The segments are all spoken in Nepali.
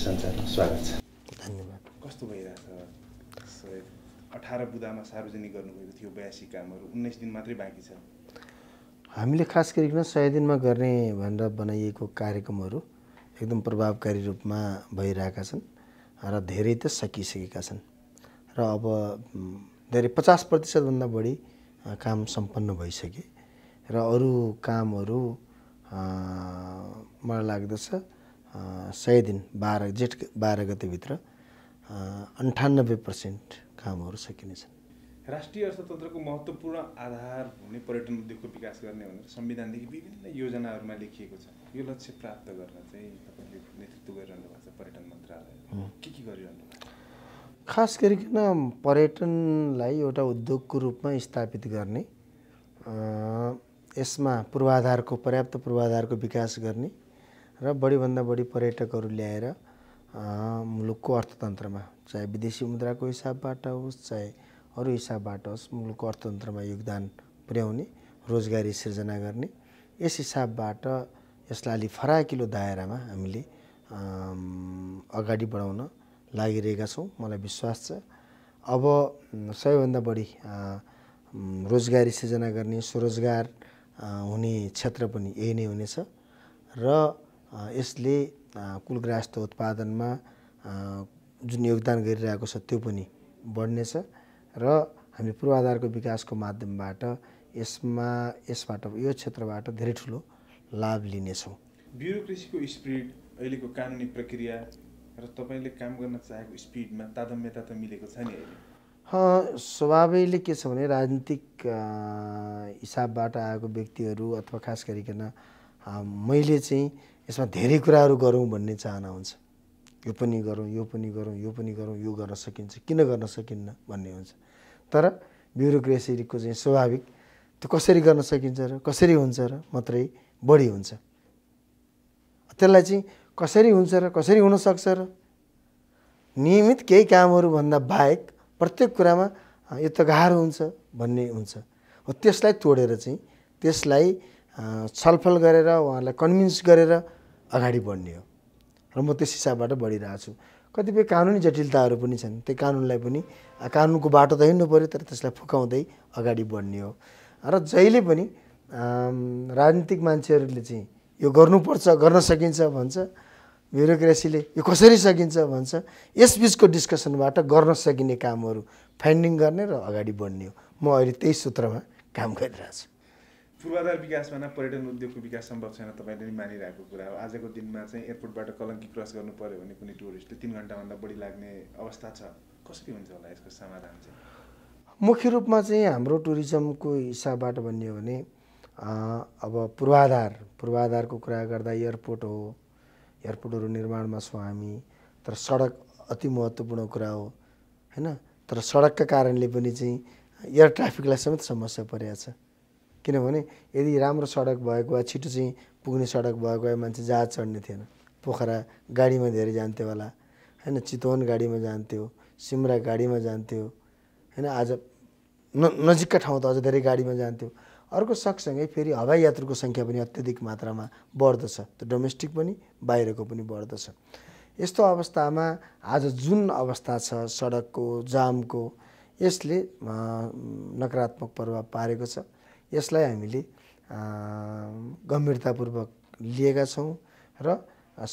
स्वागत छ धन्यवाद कस्तो भइरहेछ अठार बुदामा सार्वजनिक गर्नुभएको थियो बयासी कामहरू उन्नाइस दिन मात्रै बाँकी छ हामीले खास गरिकन सय दिनमा गर्ने भनेर बनाइएको कार्यक्रमहरू एकदम प्रभावकारी रूपमा भइरहेका छन् र धेरै त सकिसकेका छन् र अब धेरै पचास प्रतिशतभन्दा बढी काम सम्पन्न भइसके र अरू कामहरू मलाई लाग्दछ सय दिन बाह्र जेठ बाह्र गतिभित्र अन्ठानब्बे पर्सेन्ट कामहरू सकिनेछन् राष्ट्रिय अर्थतन्त्रको महत्त्वपूर्ण आधार हुने पर्यटन उद्योगको विकास गर्ने भनेर संविधानदेखि विभिन्न योजनाहरूमा लेखिएको छ यो लक्ष्य प्राप्त गर्न चाहिँ तपाईँले नेतृत्व गरिरहनु भएको छ पर्यटन मन्त्रालय के के गरिरहनु भएको छ खास गरिकन पर्यटनलाई एउटा उद्योगको रूपमा स्थापित गर्ने यसमा पूर्वाधारको पर्याप्त पूर्वाधारको विकास गर्ने र बढीभन्दा बढी पर्यटकहरू ल्याएर मुलुकको अर्थतन्त्रमा चाहे विदेशी मुद्राको हिसाबबाट होस् चाहे अरू हिसाबबाट होस् मुलुकको अर्थतन्त्रमा योगदान पुर्याउने रोजगारी सिर्जना गर्ने यस हिसाबबाट यसलाई अलि फराकिलो दायरामा हामीले अगाडि बढाउन लागिरहेका छौँ मलाई विश्वास छ अब सबैभन्दा बढी रोजगारी सिर्जना गर्ने स्वरोजगार हुने क्षेत्र पनि यही नै हुनेछ र यसले कुल उत्पादनमा जुन योगदान गरिरहेको छ त्यो पनि बढ्नेछ र हामी पूर्वाधारको विकासको माध्यमबाट यसमा यसबाट यो क्षेत्रबाट धेरै ठुलो लाभ लिनेछौँ ब्युरोक्रेसीको स्पिड अहिलेको कानुनी प्रक्रिया र तपाईँले काम गर्न चाहेको स्पिडमा तादम्यता त मिलेको छ नि अहिले स्वभावैले के छ भने राजनीतिक हिसाबबाट आएको व्यक्तिहरू अथवा खास गरिकन मैले चाहिँ यसमा धेरै कुराहरू गरौँ भन्ने चाहना हुन्छ यो पनि गरौँ यो पनि गरौँ यो पनि गरौँ यो गर्न सकिन्छ किन गर्न सकिन्न भन्ने हुन्छ तर ब्युरोक्रेसीको चाहिँ स्वाभाविक त्यो कसरी गर्न सकिन्छ र कसरी हुन्छ र मात्रै बढी हुन्छ त्यसलाई चाहिँ कसरी हुन्छ र कसरी हुनसक्छ र नियमित केही कामहरूभन्दा बाहेक प्रत्येक कुरामा यो त गाह्रो हुन्छ भन्ने हुन्छ हो त्यसलाई तोडेर चाहिँ त्यसलाई छलफल गरेर उहाँहरूलाई कन्भिन्स गरेर अगाडि बढ्ने हो र म त्यस हिसाबबाट बढिरहेको छु कतिपय कानुनी जटिलताहरू पनि छन् त्यही कानुनलाई पनि कानुनको बाटो त हिँड्नु पऱ्यो तर त्यसलाई फुकाउँदै अगाडि बढ्ने हो र जहिले पनि राजनीतिक मान्छेहरूले चाहिँ यो गर्नुपर्छ गर्न सकिन्छ भन्छ ब्युरोक्रेसीले यो कसरी सकिन्छ भन्छ यसबिचको डिस्कसनबाट गर्न सकिने कामहरू फाइन्डिङ गर्ने र अगाडि बढ्ने हो म अहिले त्यही सूत्रमा काम गरिरहेछु पूर्वाधार विकासमा न पर्यटन उद्योगको विकास सम्भव छैन तपाईँले नि मानिरहेको कुरा हो आजको दिनमा चाहिँ एयरपोर्टबाट कलङ्की क्रस गर्नु पऱ्यो भने कुनै टुरिस्टले तिन घन्टाभन्दा बढी लाग्ने अवस्था छ कसरी हुन्छ होला यसको समाधान चाहिँ मुख्य रूपमा चाहिँ हाम्रो टुरिज्मको हिसाबबाट भन्यो भने अब पूर्वाधार पूर्वाधारको कुरा गर्दा एयरपोर्ट हो एयरपोर्टहरू निर्माणमा छौँ हामी तर सडक अति महत्त्वपूर्ण कुरा हो होइन तर सडकका कारणले पनि चाहिँ एयर ट्राफिकलाई समेत समस्या परेको छ किनभने यदि राम्रो सडक भएको वा छिटो चाहिँ पुग्ने सडक भएको भए मान्छे जहाज चढ्ने थिएन पोखरा गाडीमा धेरै जान्थ्यो होला होइन चितवन गाडीमा जान्थ्यो सिमरा गाडीमा जान्थ्यो होइन आज न नजिकका ठाउँ त अझ धेरै गाडीमा जान्थ्यो अर्को सँगसँगै फेरि हवाई यात्रुको सङ्ख्या पनि अत्यधिक मात्रामा बढ्दछ त्यो डोमेस्टिक पनि बाहिरको पनि बढ्दछ यस्तो अवस्थामा आज जुन अवस्था छ सडकको जामको यसले नकारात्मक प्रभाव पारेको छ यसलाई हामीले गम्भीरतापूर्वक लिएका छौँ र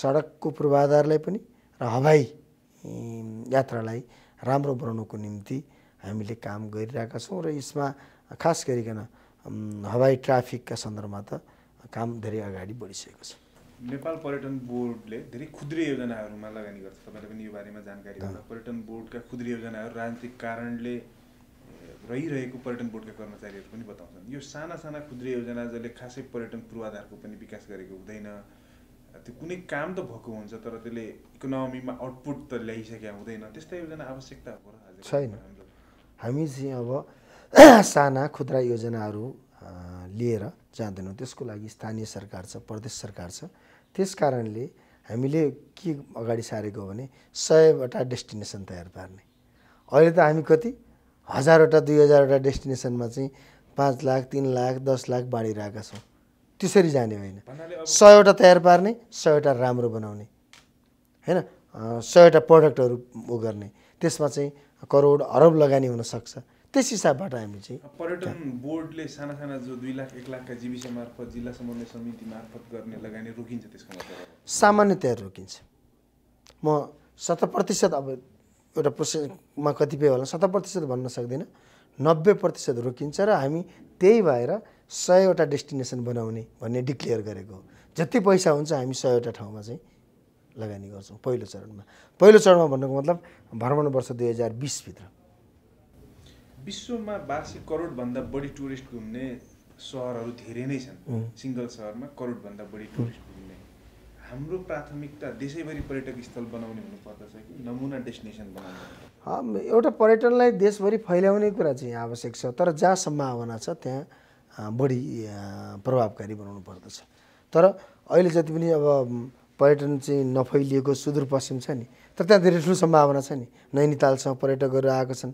सडकको पूर्वाधारलाई पनि र हवाई यात्रालाई राम्रो बनाउनुको निम्ति हामीले काम गरिरहेका छौँ र यसमा खास गरिकन हवाई ट्राफिकका सन्दर्भमा त काम धेरै अगाडि बढिसकेको छ नेपाल पर्यटन बोर्डले धेरै खुद्रे योजनाहरूमा लगानी गर्छ तपाईँले पनि यो बारेमा जानकारी पर्यटन बोर्डका खुद्रे योजनाहरू राजनीतिक कारणले रहिरहेको पर्यटन बोर्डका कर्मचारीहरू पनि बताउँछन् यो साना साना खुद्रे योजना जसले खासै पर्यटन पूर्वाधारको पनि विकास गरेको हुँदैन त्यो कुनै काम त भएको हुन्छ तर त्यसले इकोनोमीमा आउटपुट त ल्याइसकेका हुँदैन त्यस्ता योजना आवश्यकता हो र छैन हामी चाहिँ अब साना खुद्रा योजनाहरू लिएर जाँदैनौँ त्यसको लागि स्थानीय सरकार छ प्रदेश सरकार छ त्यस कारणले हामीले के अगाडि सारेको भने सयवटा डेस्टिनेसन तयार पार्ने अहिले त हामी कति हजारवटा दुई हजारवटा डेस्टिनेसनमा चाहिँ पाँच लाख तिन लाख दस लाख बाँडिरहेका छौँ त्यसरी जाने होइन सयवटा तयार पार्ने सयवटा राम्रो बनाउने होइन सयवटा प्रडक्टहरू उ गर्ने त्यसमा चाहिँ करोड अरब लगानी हुनसक्छ त्यस हिसाबबाट हामी चाहिँ पर्यटन बोर्डले साना साना जो दुई लाख एक लाखका जीविका मार्फत जिल्ला समन्वय समिति मार्फत गर्ने लगानी रोकिन्छ त्यसको सामान्यतया रोकिन्छ म शत प्रतिशत अब एउटा प्रोसेसमा कतिपय होला सत्तर प्रतिशत भन्न सक्दिनँ नब्बे प्रतिशत रोकिन्छ र हामी त्यही भएर सयवटा डेस्टिनेसन बनाउने भन्ने डिक्लेयर गरेको हो जति पैसा हुन्छ हामी सयवटा ठाउँमा चाहिँ लगानी गर्छौँ पहिलो चरणमा पहिलो चरणमा भन्नुको मतलब भ्रमण वर्ष दुई हजार बिसभित्र विश्वमा वार्षिक करोडभन्दा बढी टुरिस्ट घुम्ने सहरहरू धेरै नै छन् सिङ्गल सहरमा करोडभन्दा बढी टुरिस्ट घुम्ने हाम्रो प्राथमिकता देशैभरि पर्यटक स्थल बनाउने हुनुपर्दछ कि नमुना डेस्टिनेसन बनाउने एउटा पर्यटनलाई देशभरि फैलाउने कुरा चाहिँ आवश्यक छ तर जहाँ सम्भावना छ त्यहाँ बढी प्रभावकारी बनाउनु पर्दछ तर अहिले जति पनि अब पर्यटन चाहिँ नफैलिएको सुदूरपश्चिम छ नि तर त्यहाँ धेरै ठुलो सम्भावना छ नि नैनितालसँग पर्यटकहरू आएका छन्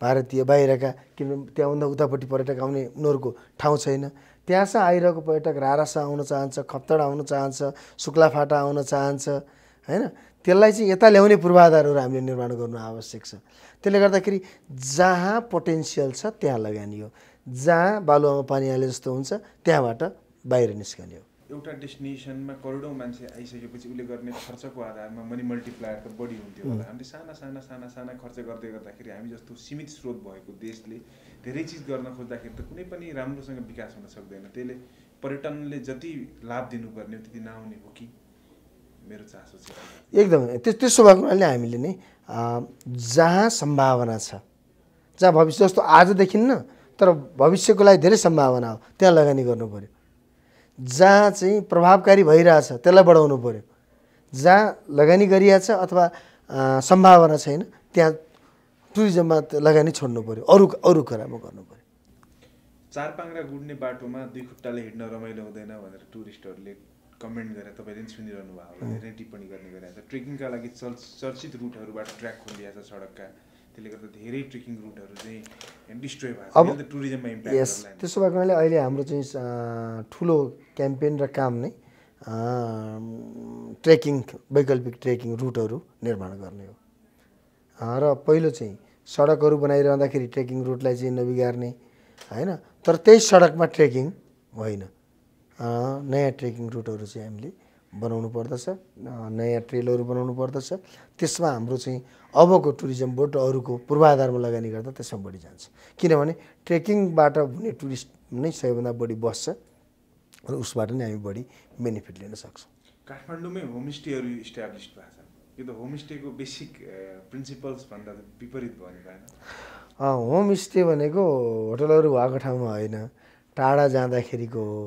भारतीय बाहिरका किनभने त्यहाँभन्दा उतापट्टि पर्यटक आउने उनीहरूको ठाउँ छैन त्यहाँसम्म आइरहेको पर्यटक रारासा आउन चाहन्छ खप्तड आउन चाहन्छ शुक्लाफाटा आउन चाहन्छ होइन त्यसलाई चाहिँ यता ल्याउने पूर्वाधारहरू हामीले निर्माण गर्नु आवश्यक छ त्यसले गर्दाखेरि जहाँ पोटेन्सियल छ त्यहाँ लगानी हो जहाँ बालुवामा पानी हाले जस्तो हुन्छ त्यहाँबाट बाहिर निस्कने हो एउटा डेस्टिनेसनमा करोडौँ मान्छे आइसकेपछि उसले गर्ने खर्चको आधारमा मनी मल्टिप्लायर त बढी हुन्थ्यो होला हामीले साना साना साना साना खर्च गर्दै गर्दाखेरि हामी जस्तो सीमित स्रोत भएको देशले धेरै चिज गर्न खोज्दाखेरि त कुनै पनि राम्रोसँग विकास हुन सक्दैन त्यसले पर्यटनले जति लाभ दिनुपर्ने त्यति नहुने हो कि मेरो चासो छ एकदम त्यस त्यसो भएको हुनाले हामीले नै जहाँ सम्भावना छ जहाँ भविष्य जस्तो आजदेखि न तर भविष्यको लागि धेरै सम्भावना हो त्यहाँ लगानी गर्नु पऱ्यो जहाँ चाहिँ प्रभावकारी भइरहेछ त्यसलाई बढाउनु पऱ्यो जहाँ लगानी गरिरहेछ अथवा सम्भावना छैन त्यहाँ टुरिज्ममा लगानी छोड्नु पऱ्यो अरू अरू कुरामा गर्नु पऱ्यो चार पाङ्रा गुड्ने बाटोमा दुई खुट्टाले हिँड्न रमाइलो हुँदैन भनेर टुरिस्टहरूले कमेन्ट गरेर तपाईँले पनि सुनिरहनु भएको धेरै टिप्पणी गर्ने गरिरहेको छ ट्रेकिङका लागि चर्चित रुटहरूबाट ट्र्याक खोलिरहेको छ सडकका त्यसले गर्दा धेरै ट्रेकिङ रुटहरू चाहिँ डिस्ट्रोय भएको अब टुरिज्ममा इम्प्याक्ट यस त्यसो भएको हुनाले अहिले हाम्रो चाहिँ ठुलो क्याम्पेन र काम नै ट्रेकिङ वैकल्पिक ट्रेकिङ रुटहरू निर्माण गर्ने हो र पहिलो चाहिँ सडकहरू बनाइरहँदाखेरि ट्रेकिङ रुटलाई चाहिँ नबिगार्ने होइन तर त्यही सडकमा ट्रेकिङ होइन नयाँ ट्रेकिङ रुटहरू चाहिँ हामीले बनाउनु पर्दछ नयाँ ट्रेलहरू बनाउनु पर्दछ त्यसमा हाम्रो चाहिँ अबको टुरिज्म बोर्ड अरूको पूर्वाधारमा लगानी गर्दा त्यसमा बढी जान्छ किनभने ट्रेकिङबाट हुने टुरिस्ट नै सबैभन्दा बढी बस्छ र उसबाट नै हामी बढी बेनिफिट लिन सक्छौँ काठमाडौँमै होमस्टेहरू इस्टाब्लिस भएको छ यो त होमस्टेको बेसिक प्रिन्सिपल्स भन्दा विपरीत भयो होमस्टे भनेको होटलहरू भएको ठाउँमा होइन टाढा जाँदाखेरिको हो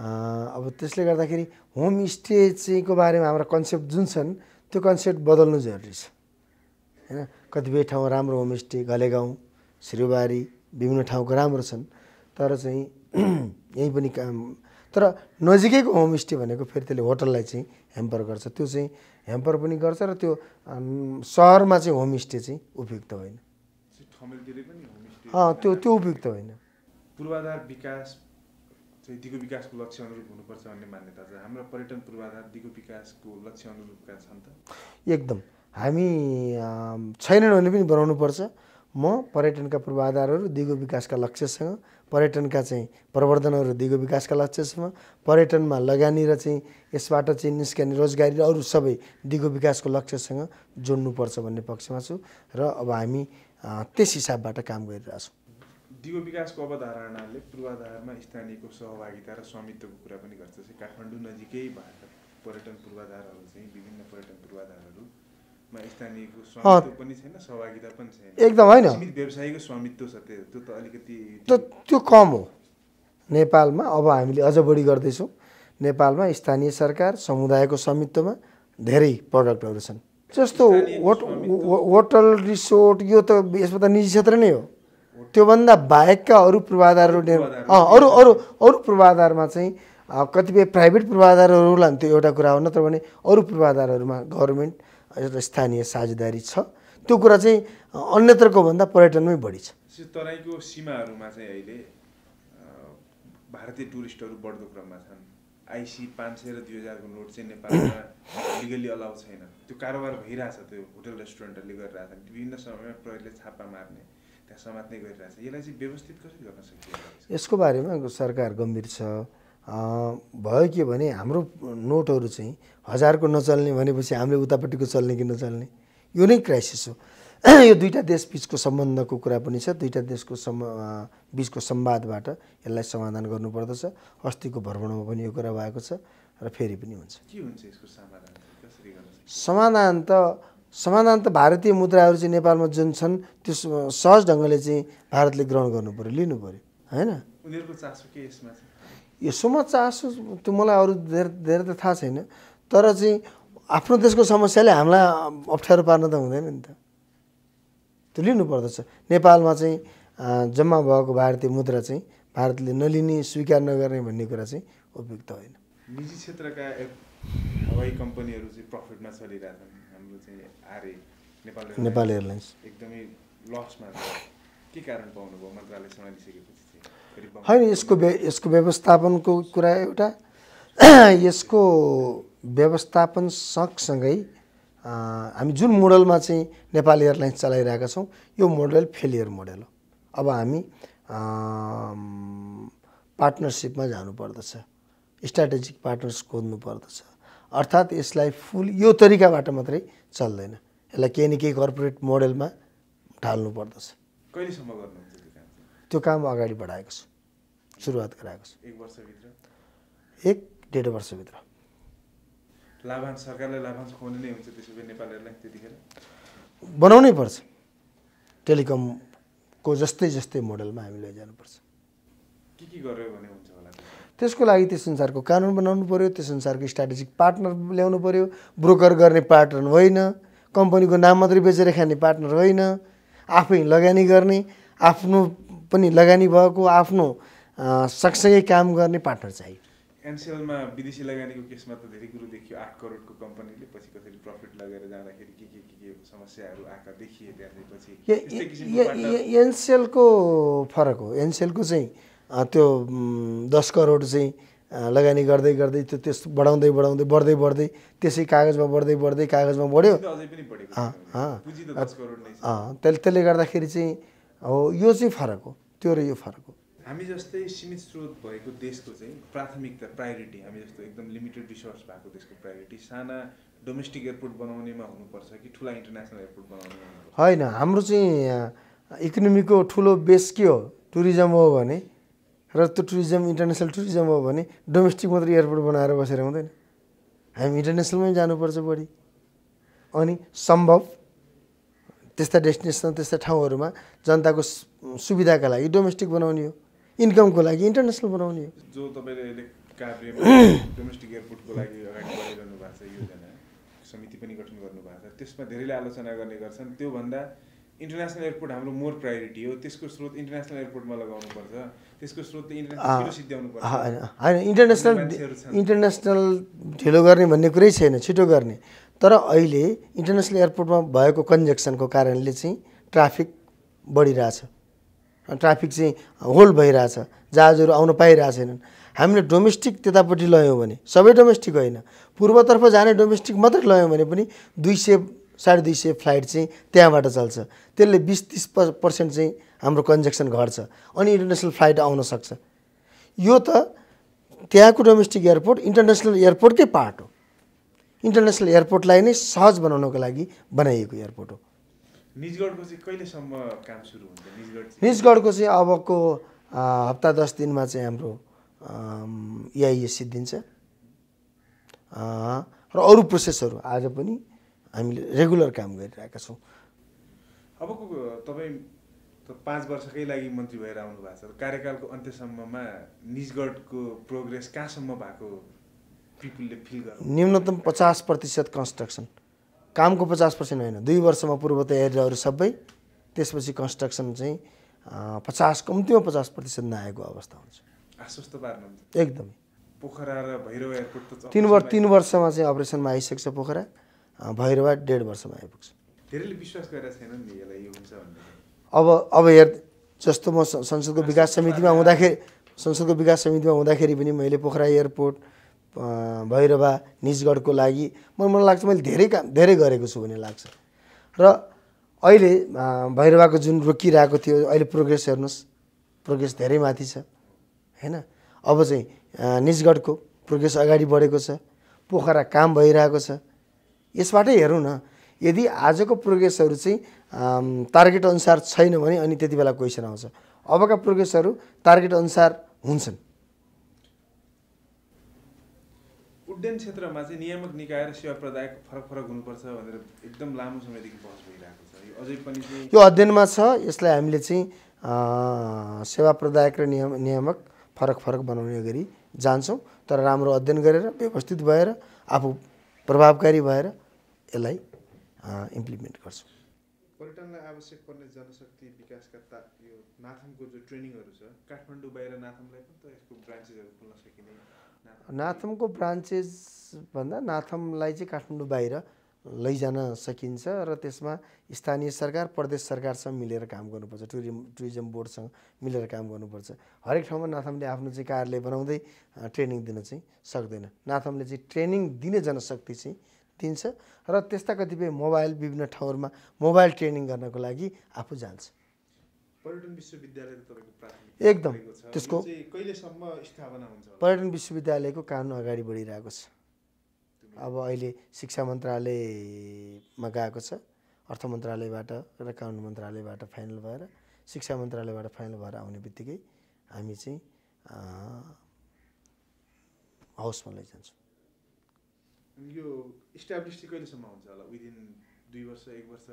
अब त्यसले गर्दाखेरि होमस्टे चाहिँको बारेमा हाम्रो कन्सेप्ट जुन छन् त्यो कन्सेप्ट बदल्नु जरुरी छ होइन कतिपय ठाउँ राम्रो होमस्टे गाउँ श्रीबारी विभिन्न ठाउँको राम्रो छन् तर चाहिँ यहीँ पनि काम तर नजिकैको होमस्टे भनेको फेरि त्यसले होटललाई चाहिँ ह्याम्पर गर्छ त्यो चाहिँ ह्याम्पर पनि गर्छ र त्यो सहरमा चाहिँ होमस्टे चाहिँ उपयुक्त होइन त्यो त्यो उपयुक्त होइन पूर्वाधार विकास चाहिँ दिगो विकासको लक्ष्य अनुरूप हुनुपर्छ भन्ने मान्यता छ हाम्रो पर्यटन पूर्वाधार दिगो विकासको लक्ष्य अनुरूपका छन् त एकदम हामी छैनन् भने पनि बनाउनुपर्छ म पर्यटनका पूर्वाधारहरू दिगो विकासका लक्ष्यसँग पर्यटनका चाहिँ प्रवर्धनहरू दिगो विकासका लक्ष्यसँग पर्यटनमा लगानी र चाहिँ यसबाट चाहिँ निस्किने रोजगारी र अरू सबै दिगो विकासको लक्ष्यसँग जोड्नुपर्छ भन्ने पक्षमा छु र अब हामी त्यस हिसाबबाट काम गरिरहेछौँ दिगो विकासको अवधारणाले पूर्वाधारमा स्थानीयको सहभागिता र स्वामित्वको कुरा पनि गर्छ जस्तै काठमाडौँ नजिकै भएका पर्यटन पूर्वाधारहरू चाहिँ विभिन्न पर्यटन पूर्वाधारहरूमा स्थानीयको स्वामित्व पनि छैन सहभागिता पनि छैन एकदम होइन स्वामित्व छ त्यो त अलिकति त्यो कम हो नेपालमा अब हामीले अझ बढी गर्दैछौँ नेपालमा स्थानीय सरकार समुदायको स्वामित्वमा धेरै प्रडक्टहरू छन् जस्तो होटल रिसोर्ट यो त यसमा त निजी क्षेत्र नै हो त्योभन्दा बाहेकका अरू पूर्वाधारहरू अरू अरू अरू पूर्वाधारमा चाहिँ कतिपय प्राइभेट पूर्वाधारहरूलाई त्यो एउटा कुरा हो नत्र भने अरू पूर्वाधारहरूमा गभर्मेन्ट एउटा स्थानीय साझेदारी छ त्यो कुरा चाहिँ अन्यत्रको भन्दा पर्यटनमै बढी छ तराईको सीमाहरूमा चाहिँ अहिले भारतीय टुरिस्टहरू बढ्दो क्रममा छन् आइसी पाँच सय र दुई हजारको नोट चाहिँ नेपालमा लिगली अलाउ छैन त्यो कारोबार भइरहेछ त्यो होटल रेस्टुरेन्टहरूले गरिरहेछ विभिन्न समयमा प्रहरीले छापा मार्ने त्यहाँ समात्ने गरिरहेछ यसलाई चाहिँ व्यवस्थित कसरी गर्न सकिन्छ यसको बारेमा सरकार गम्भीर छ भयो के भने हाम्रो नोटहरू चाहिँ हजारको नचल्ने भनेपछि हामीले उतापट्टिको चल्ने कि नचल्ने यो नै क्राइसिस हो यो दुईवटा देशबिचको सम्बन्धको कुरा पनि छ दुईवटा देशको सम् बिचको सम्वादबाट यसलाई समाधान गर्नुपर्दछ अस्तिको भ्रमणमा पनि यो कुरा भएको छ र फेरि पनि हुन्छ के हुन्छ यसको समाधान समाधान त समानान्तर भारतीय मुद्राहरू चाहिँ नेपालमा जुन छन् त्यो सहज ढङ्गले चाहिँ भारतले ग्रहण गर्नु पऱ्यो लिनु पऱ्यो होइन यसोमा चासो त्यो मलाई अरू धेरै धेरै त थाहा छैन तर चाहिँ आफ्नो देशको समस्याले हामीलाई अप्ठ्यारो पार्न त हुँदैन नि त त्यो लिनु पर्दछ नेपालमा चाहिँ जम्मा भएको भारतीय मुद्रा चाहिँ भारतले नलिने स्वीकार नगर्ने भन्ने कुरा चाहिँ उपयुक्त होइन निजी क्षेत्रका हवाई कम्पनीहरू चाहिँ प्रफिटमा चलिरहेछन् नेपाल एयरलाइन्स एकदमै लसमा के कारण पाउनुभयो मन्त्रालय होइन यसको यसको व्यवस्थापनको कुरा एउटा यसको व्यवस्थापन सँगसँगै हामी जुन मोडलमा चाहिँ नेपाल एयरलाइन्स चलाइरहेका छौँ यो मोडल फेलियर मोडल हो अब हामी पार्टनरसिपमा जानुपर्दछ स्ट्राटेजिक पार्टनर्स खोज्नुपर्दछ अर्थात् यसलाई फुल यो तरिकाबाट मात्रै चल्दैन यसलाई केही न केही कर्पोरेट मोडेलमा ढाल्नु पर्दछ कहिलेसम्म गर्नुहुन्छ त्यो काम अगाडि बढाएको छु सुरुवात गराएको छु एक वर्षभित्र एक डेढ वर्षभित्र लाभांश सरकारलाई लाभांश खुवाउने नै हुन्छ त्यसो भए नेपालीहरूलाई त्यतिखेर बनाउनै पर्छ टेलिकमको जस्तै जस्तै मोडेलमा हामी लैजानुपर्छ के के गर्यो भने हुन्छ होला त्यसको लागि त्यस संसारको कानुन बनाउनु पऱ्यो त्यस संसारको स्ट्राटेजिक पार्टनर ल्याउनु पऱ्यो ब्रोकर गर्ने पार्टनर होइन कम्पनीको नाम मात्रै बेचेर खाने पार्टनर होइन आफै लगानी गर्ने आफ्नो पनि लगानी भएको आफ्नो सँगसँगै काम गर्ने पार्टनर चाहियो एनसिएलमा विदेशी लगानीको केसमा त धेरै कुरो देखियो आठ करोडको कम्पनीले पछि कसरी प्रफिट लगेर जाँदाखेरि के के के के समस्याहरू आएका देखिए त्यहाँ एनसिएलको फरक हो एनसिएलको चाहिँ त्यो दस करोड चाहिँ लगानी गर्दै गर्दै त्यो त्यस बढाउँदै बढाउँदै बढ्दै बढ्दै त्यसै कागजमा बढ्दै बढ्दै कागजमा बढ्यो त्यसले त्यसले गर्दाखेरि चाहिँ हो यो चाहिँ फरक हो त्यो र यो फरक हो हामी जस्तै सीमित स्रोत भएको देशको चाहिँ प्राथमिकता प्रायोरिटी हामी जस्तो एकदम लिमिटेड रिसोर्स भएको देशको प्रायोरिटी साना डोमेस्टिक एयरपोर्ट बनाउनेमा हुनुपर्छ कि ठुला इन्टरनेसनल एयरपोर्ट बनाउने होइन हाम्रो चाहिँ इकोनोमीको ठुलो बेस के हो टुरिज्म हो भने र त्यो टुरिज्म इन्टरनेसनल टुरिज्म हो भने डोमेस्टिक मात्रै एयरपोर्ट बनाएर बसेर हुँदैन हामी इन्टरनेसनलमै जानुपर्छ बढी अनि सम्भव त्यस्ता डेस्टिनेसन त्यस्ता ठाउँहरूमा जनताको सुविधाका लागि डोमेस्टिक बनाउने हो इन्कमको लागि इन्टरनेसनल बनाउने हो जो डोमेस्टिक एयरपोर्टको लागि समिति पनि गठन गर्नुभएको छ त्यसमा धेरैले आलोचना गर्ने गर्छन् त्योभन्दा इन्टरनेसनल एयरपोर्ट हाम्रो मोर प्रायोरिटी हो त्यसको स्रोत इन्टरनेसनल एयरपोर्टमा लगाउनुपर्छ त्यसको स्रोत होइन इन्टरनेसनल इन्टरनेसनल ढिलो गर्ने भन्ने कुरै छैन छिटो गर्ने तर अहिले इन्टरनेसनल एयरपोर्टमा भएको कन्जेक्सनको कारणले चाहिँ ट्राफिक बढिरहेछ ट्राफिक चाहिँ होल्ड भइरहेछ जहाजहरू आउन पाइरहेको छैनन् हामीले डोमेस्टिक त्यतापट्टि लयौँ भने सबै डोमेस्टिक होइन पूर्वतर्फ जाने डोमेस्टिक मात्रै लयौँ भने पनि दुई सय साढे दुई सय फ्लाइट चाहिँ त्यहाँबाट चल्छ त्यसले बिस तिस पर्सेन्ट चाहिँ हाम्रो कन्जेक्सन घट्छ अनि इन्टरनेसनल फ्लाइट आउन सक्छ यो त त्यहाँको डोमेस्टिक एयरपोर्ट इन्टरनेसनल एयरपोर्टकै पार्ट हो इन्टरनेसनल एयरपोर्टलाई नै सहज बनाउनको लागि बनाइएको एयरपोर्ट हो निजगढको चाहिँ कहिलेसम्म काम सुरु हुन्छ निजगढको चाहिँ अबको हप्ता दस दिनमा चाहिँ हाम्रो एआइए सिद्धिन्छ र अरू प्रोसेसहरू आज पनि हामीले रेगुलर काम गरिरहेका छौँ अबको तपाईँ पाँच वर्षकै लागि मन्त्री भएर आउनु भएको छ कार्यकालको अन्त्यसम्ममा निजगढको प्रोग्रेस कहाँसम्म भएको पिपुलले फिल गर्नु न्यूनतम पचास प्रतिशत कन्स्ट्रक्सन कामको पचास पर्सेन्ट होइन दुई वर्षमा पूर्व एरियाहरू सबै त्यसपछि कन्स्ट्रक्सन चाहिँ पचास कम्तीमा पचास प्रतिशत नआएको अवस्था हुन्छ आश्वस्त पार्नुहुन्छ एकदमै पोखरा र भैरव एयरपोर्ट तिन वर्ष तिन वर्षमा चाहिँ अपरेसनमा आइसकेको छ पोखरा भैरवा डेढ वर्षमा आइपुग्छ धेरैले विश्वास नि यसलाई यो हुन्छ अब अब हेर जस्तो म संसदको विकास समितिमा हुँदाखेरि संसदको विकास समितिमा हुँदाखेरि पनि मैले पोखरा एयरपोर्ट भैरवा निजगढको लागि मलाई मलाई लाग्छ मैले धेरै काम धेरै गरेको छु भन्ने लाग्छ र अहिले भैरवाको जुन रोकिरहेको थियो अहिले प्रोग्रेस हेर्नुहोस् प्रोग्रेस धेरै माथि छ होइन अब चाहिँ निजगढको प्रोग्रेस अगाडि बढेको छ पोखरा काम भइरहेको छ यसबाटै हेरौँ न यदि आजको प्रोग्रेसहरू चाहिँ टार्गेट अनुसार छैन भने अनि त्यति बेला क्वेसन आउँछ अबका प्रोग्रेसहरू टार्गेट अनुसार हुन्छन् उड्डयन क्षेत्रमा चाहिँ नियामक निकाय र सेवा प्रदायक फरक फरक हुनुपर्छ भनेर एकदम लामो समयदेखि बहस भइरहेको छ यो अझै पनि यो अध्ययनमा छ यसलाई हामीले चाहिँ सेवा प्रदायक र नियम नियामक फरक फरक बनाउने गरी जान्छौँ तर राम्रो अध्ययन गरेर व्यवस्थित भएर आफू प्रभावकारी भएर यसलाई इम्प्लिमेन्ट गर्छौँ पर्यटनलाई आवश्यक पर्ने जनशक्ति विकासका ता यो नाथमको जो ट्रेनिङहरू छ काठमाडौँ बाहिर नाथमलाई पनि त यसको ब्रान्चेसहरू खोल्न सकिने नाथमको ब्रान्चेस भन्दा नाथमलाई चाहिँ काठमाडौँ बाहिर लैजान सकिन्छ र त्यसमा स्थानीय सरकार प्रदेश सरकारसँग मिलेर काम गर्नुपर्छ टुरिज्म टुरिज्म बोर्डसँग मिलेर काम गर्नुपर्छ हरेक ठाउँमा नाथमले आफ्नो चाहिँ कार्यालय बनाउँदै ट्रेनिङ दिन चाहिँ सक्दैन नाथमले चाहिँ ट्रेनिङ दिने जनशक्ति चाहिँ दिन्छ र त्यस्ता कतिपय मोबाइल विभिन्न ठाउँहरूमा मोबाइल ट्रेनिङ गर्नको लागि आफू जान्छ पर्यटन विश्वविद्यालय एकदम त्यसको कहिलेसम्म स्थापना हुन्छ पर्यटन विश्वविद्यालयको कानुन अगाडि बढिरहेको छ अब अहिले शिक्षा मन्त्रालयमा गएको छ अर्थ मन्त्रालयबाट र कानुन मन्त्रालयबाट फाइनल भएर शिक्षा मन्त्रालयबाट फाइनल भएर आउने बित्तिकै हामी चाहिँ हाउसमा लैजान्छौँ यो इस्टाब्लिस चाहिँ कहिलेसम्म हुन्छ होला विदिन दुई वर्ष एक वर्ष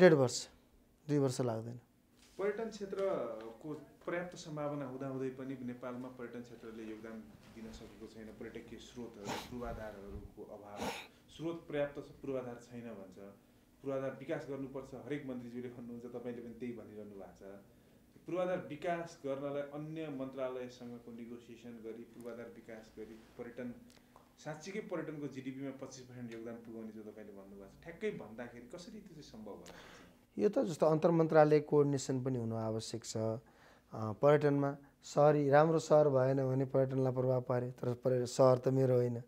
डेढ वर्ष दुई वर्ष लाग्दैन पर्यटन क्षेत्रको पर्याप्त सम्भावना हुँदाहुँदै पनि नेपालमा पर्यटन क्षेत्रले योगदान दिन सकेको छैन पर्यटकीय स्रोतहरू पूर्वाधारहरूको अभाव स्रोत पर्याप्त छ पूर्वाधार छैन भन्छ पूर्वाधार विकास गर्नुपर्छ हरेक मन्त्रीज्यूले भन्नुहुन्छ तपाईँले पनि त्यही भनिरहनु भएको छ पूर्वाधार विकास गर्नलाई अन्य मन्त्रालयसँगको नेगोसिएसन गरी पूर्वाधार विकास गरी पर्यटन साँच्चीकै पर्यटनको जिडिपीमा पच्चिस पर्सेन्ट योगदान पुगाउने जो तपाईँले भन्नुभएको ठ्याक्कै भन्दाखेरि कसरी त्यो सम्भव होला यो त जस्तो अन्तर मन्त्रालय कोअर्डिनेसन पनि हुनु आवश्यक छ पर्यटनमा सहरी राम्रो सहर भएन भने पर्यटनलाई प्रभाव पारे तर पर्यटन सहर त मेरो होइन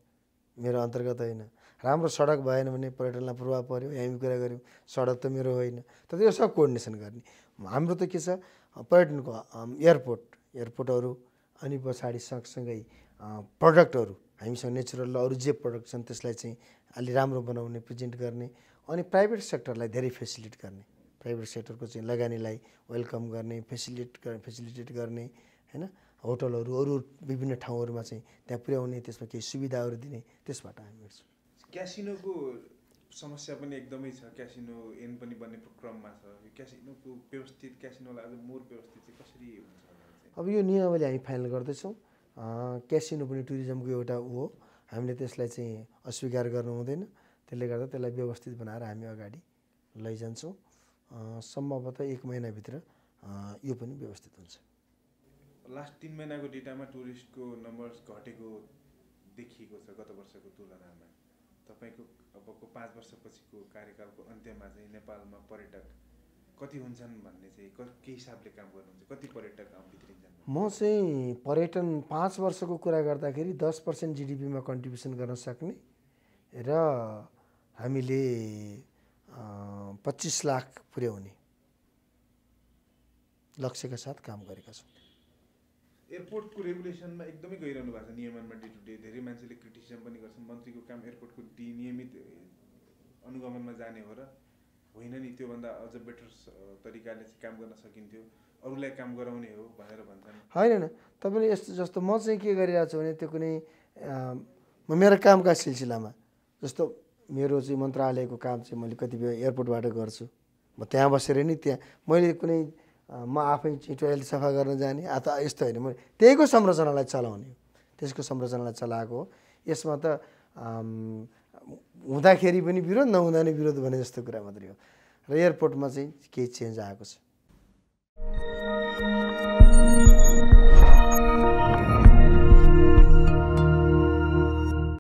मेरो अन्तर्गत होइन राम्रो सडक भएन भने पर्यटनलाई प्रभाव पऱ्यो हामी कुरा गऱ्यौँ सडक त मेरो होइन तर यो सब कोअर्डिनेसन गर्ने हाम्रो त के छ पर्यटनको एयरपोर्ट एयरपोर्टहरू अनि पछाडि सँगसँगै प्रडक्टहरू हामीसँग नेचुरल अरू जे प्रडक्ट छन् त्यसलाई चाहिँ अलि राम्रो बनाउने प्रेजेन्ट गर्ने अनि प्राइभेट सेक्टरलाई धेरै फेसिलिट गर्ने प्राइभेट सेक्टरको चाहिँ लगानीलाई वेलकम गर्ने फेसिलिट फेसिलिटेट गर्ने होइन होटलहरू अरू विभिन्न ठाउँहरूमा चाहिँ त्यहाँ पुर्याउने त्यसमा केही सुविधाहरू दिने त्यसबाट हामी हेर्छौँ क्यासिनोको समस्या पनि एकदमै छ क्यासिनो एन पनि बन्ने क्रममा छ यो क्यासिनोको व्यवस्थित क्यासिनोलाई अझ मोर व्यवस्थित कसरी हुन्छ अब यो नियमावली हामी फाइनल गर्दैछौँ क्यासिनो पनि टुरिज्मको एउटा ऊ हो हामीले त्यसलाई चाहिँ अस्वीकार गर्नु हुँदैन त्यसले गर्दा त्यसलाई व्यवस्थित बनाएर हामी अगाडि लैजान्छौँ सम्भवतः एक महिनाभित्र यो पनि व्यवस्थित हुन्छ लास्ट तिन महिनाको डेटामा टुरिस्टको नम्बर्स घटेको देखिएको छ गत वर्षको तुलनामा तपाईँको अबको पाँच वर्षपछिको कार्यकालको अन्त्यमा चाहिँ नेपालमा पर्यटक कति हुन्छन् भन्ने चाहिँ के हिसाबले काम गर्नुहुन्छ कति पर्यटक भित्रिन्छन् म चाहिँ पर्यटन पाँच वर्षको कुरा गर्दाखेरि दस पर्सेन्ट जिडिपीमा कन्ट्रिब्युसन गर्न सक्ने र हामीले पच्चिस लाख पुर्याउने लक्ष्यका साथ काम गरेका छौँ एयरपोर्टको रेगुलेसनमा एकदमै गइरहनु भएको छ नियमनमा डे टु डे धेरै मान्छेले क्रिटिसिजम पनि गर्छन् मन्त्रीको काम एयरपोर्टको नियमित अनुगमनमा जाने हो र होइन नि त्योभन्दा अझ बेटर तरिकाले काम गर्न सकिन्थ्यो अरूलाई काम गराउने हो भनेर भन्छन् होइन होइन तपाईँले यस्तो जस्तो म चाहिँ के गरिरहेको छु भने त्यो कुनै म मेरो कामका सिलसिलामा जस्तो मेरो चाहिँ मन्त्रालयको काम चाहिँ मैले कतिपय एयरपोर्टबाट गर्छु म त्यहाँ बसेर नि त्यहाँ मैले कुनै म आफै चाहिँ टोइलेट सफा गर्न जाने अथवा यस्तो होइन मैले त्यहीको संरचनालाई चलाउने त्यसको संरचनालाई चलाएको हो यसमा त हुँदाखेरि पनि विरोध नहुँदा नै विरोध भने जस्तो कुरा मात्रै हो र एयरपोर्टमा चाहिँ केही चेन्ज आएको छ